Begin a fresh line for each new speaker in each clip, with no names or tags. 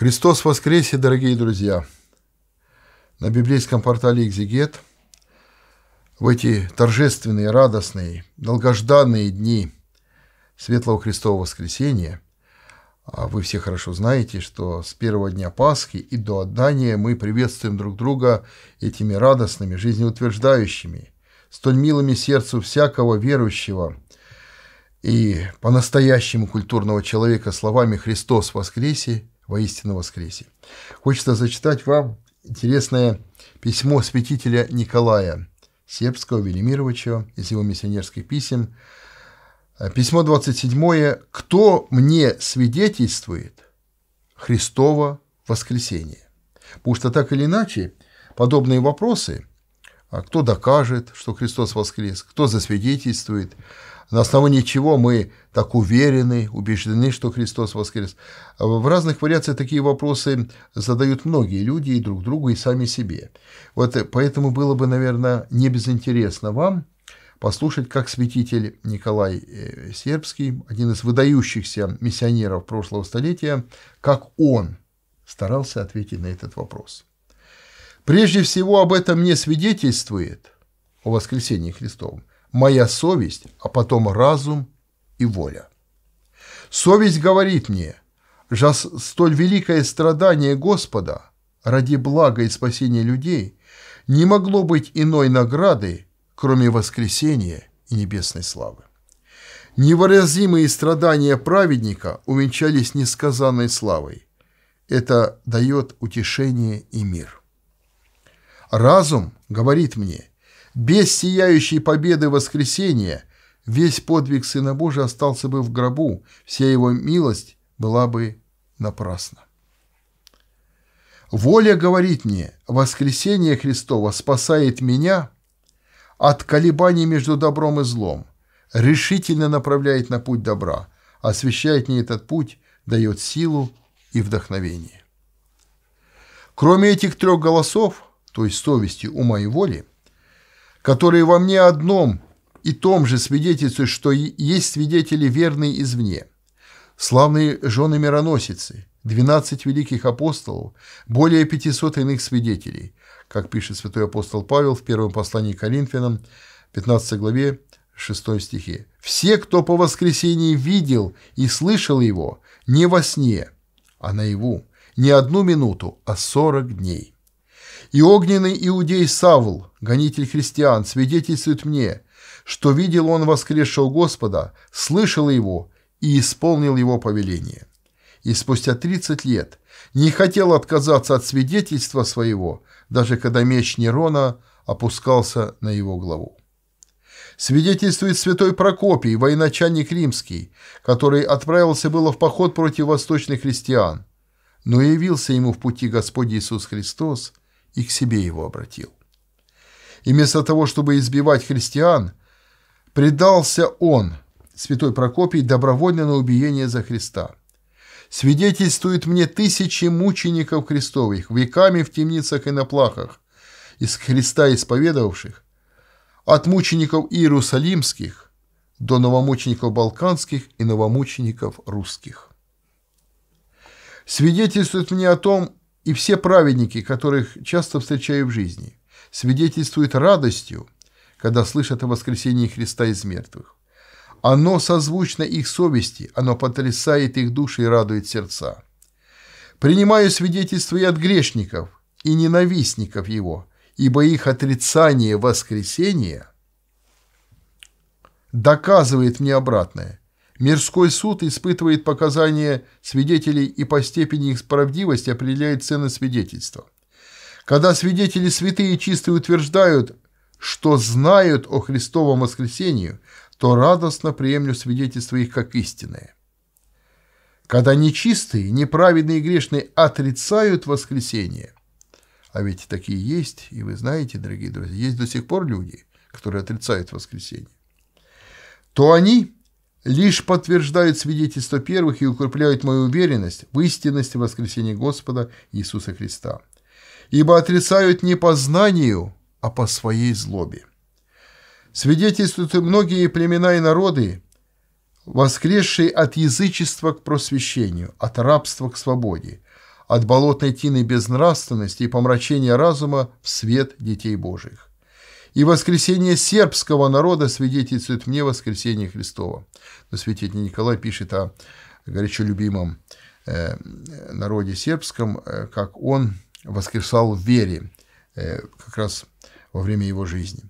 Христос воскресе, дорогие друзья! На библейском портале «Экзегет» в эти торжественные, радостные, долгожданные дни Светлого Христового воскресения а вы все хорошо знаете, что с первого дня Пасхи и до отдания мы приветствуем друг друга этими радостными, жизнеутверждающими, столь милыми сердцу всякого верующего и по-настоящему культурного человека словами «Христос воскресе!» воистину воскресе. Хочется зачитать вам интересное письмо святителя Николая Сепского Велимировича из его миссионерских писем. Э, письмо 27. «Кто мне свидетельствует Христово воскресение?» Потому что так или иначе подобные вопросы а – кто докажет, что Христос воскрес, кто засвидетельствует, на основании чего мы так уверены, убеждены, что Христос воскрес. В разных вариациях такие вопросы задают многие люди и друг другу, и сами себе. Вот поэтому было бы, наверное, не безинтересно вам послушать, как святитель Николай э, Сербский, один из выдающихся миссионеров прошлого столетия, как он старался ответить на этот вопрос. Прежде всего об этом не свидетельствует о воскресении Христовом моя совесть, а потом разум и воля. Совесть говорит мне, что столь великое страдание Господа ради блага и спасения людей не могло быть иной награды, кроме воскресения и небесной славы. Невыразимые страдания праведника увенчались несказанной славой. Это дает утешение и мир. Разум говорит мне, без сияющей победы воскресения весь подвиг Сына Божия остался бы в гробу, вся его милость была бы напрасна. Воля говорит мне, воскресение Христова спасает меня от колебаний между добром и злом, решительно направляет на путь добра, освещает мне этот путь, дает силу и вдохновение. Кроме этих трех голосов, то есть совести, ума и воли, которые во мне одном и том же свидетельствуют, что есть свидетели верные извне. Славные жены-мироносицы, 12 великих апостолов, более 500 иных свидетелей, как пишет святой апостол Павел в первом послании к Коринфянам, 15 главе, 6 стихе. «Все, кто по воскресении видел и слышал его, не во сне, а наяву, не одну минуту, а 40 дней». И огненный иудей Савл, гонитель христиан, свидетельствует мне, что видел он воскресшего Господа, слышал его и исполнил его повеление. И спустя 30 лет не хотел отказаться от свидетельства своего, даже когда меч Нерона опускался на его главу. Свидетельствует святой Прокопий, военачальник римский, который отправился было в поход против восточных христиан, но явился ему в пути Господь Иисус Христос и к себе его обратил. И вместо того, чтобы избивать христиан, предался он, святой Прокопий, добровольно на убиение за Христа. Свидетельствует мне тысячи мучеников христовых, веками в темницах и на плахах, из Христа исповедовавших, от мучеников иерусалимских до новомучеников балканских и новомучеников русских. Свидетельствует мне о том, и все праведники, которых часто встречаю в жизни, свидетельствуют радостью, когда слышат о воскресении Христа из мертвых. Оно созвучно их совести, оно потрясает их души и радует сердца. Принимаю свидетельство и от грешников, и ненавистников его, ибо их отрицание воскресения доказывает мне обратное. Мирской суд испытывает показания свидетелей и по степени их правдивости определяет цены свидетельства. Когда свидетели святые и чистые утверждают, что знают о Христовом воскресении, то радостно приемлю свидетельство их как истинное. Когда нечистые, неправедные и грешные отрицают воскресение, а ведь такие есть, и вы знаете, дорогие друзья, есть до сих пор люди, которые отрицают воскресение, то они лишь подтверждают свидетельство первых и укрепляют мою уверенность в истинности воскресения Господа Иисуса Христа. Ибо отрицают не по знанию, а по своей злобе. Свидетельствуют многие племена и народы, воскресшие от язычества к просвещению, от рабства к свободе, от болотной тины безнравственности и помрачения разума в свет детей Божьих и воскресение сербского народа свидетельствует мне воскресение Христова. Но святитель Николай пишет о горячо любимом э, народе сербском, э, как он воскресал в вере э, как раз во время его жизни.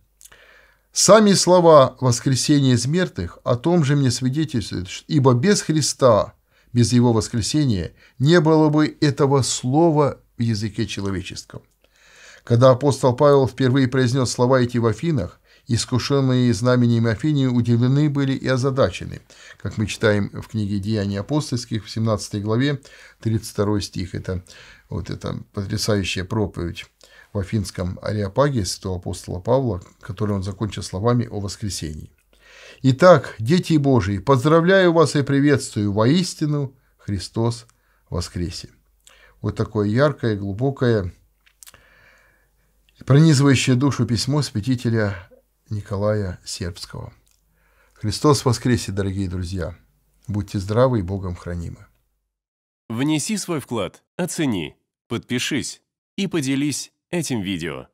Сами слова воскресения из мертвых о том же мне свидетельствуют, ибо без Христа, без Его воскресения, не было бы этого слова в языке человеческом. Когда апостол Павел впервые произнес слова эти в Афинах, искушенные знамениями Афинии удивлены были и озадачены, как мы читаем в книге «Деяний апостольских» в 17 главе, 32 стих. Это вот эта потрясающая проповедь в Афинском Ариапаге святого апостола Павла, который он закончил словами о воскресении. «Итак, дети Божии, поздравляю вас и приветствую воистину Христос воскресе». Вот такое яркое, глубокое Пронизывающее душу письмо святителя Николая Сербского. Христос воскресе, дорогие друзья! Будьте здравы и Богом хранимы! Внеси свой вклад, оцени, подпишись и поделись этим видео.